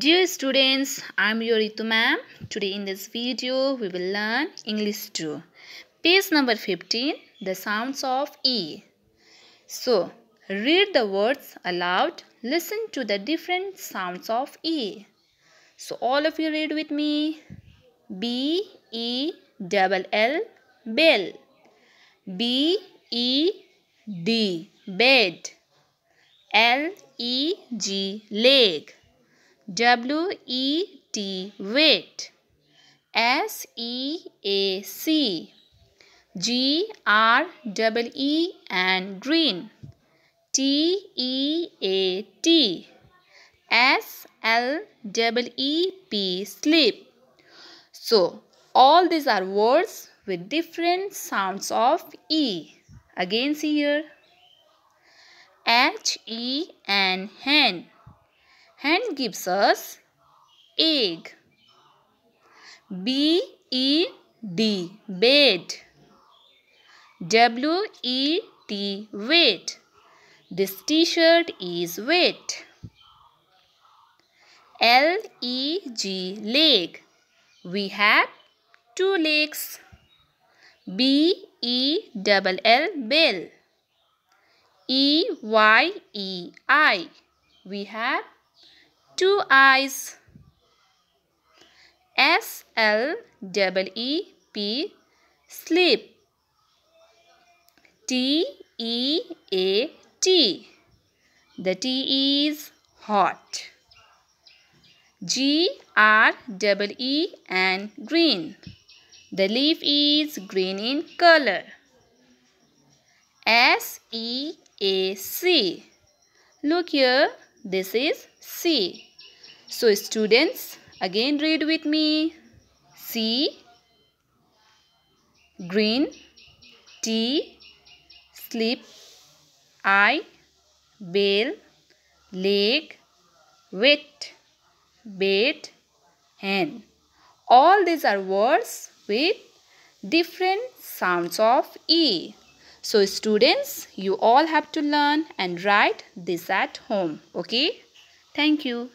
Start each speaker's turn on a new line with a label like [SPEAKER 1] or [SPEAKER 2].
[SPEAKER 1] Dear students, I'm your Ritu ma'am. Today in this video, we will learn English 2. Page number 15, the sounds of E. So, read the words aloud. Listen to the different sounds of E. So, all of you read with me. B, E, double L, bell. B, E, D, bed. L, E, G, leg. W E T wait. E and green. T E A T. S L E E P sleep. So all these are words with different sounds of E. Again see here. H E and hen and gives us egg. B E D bed. W E T wet. This t-shirt is wet. L E G leg. We have two legs. B E double L bell. E Y E I. We have two eyes. S L double E P sleep. T E A T. The tea is hot. G R double E and green. The leaf is green in color. S E A C. Look here. This is C. So students, again read with me. C, green, T, sleep, I, bail, leg, wet, bed, hen. All these are words with different sounds of E. So students, you all have to learn and write this at home. Okay? Thank you.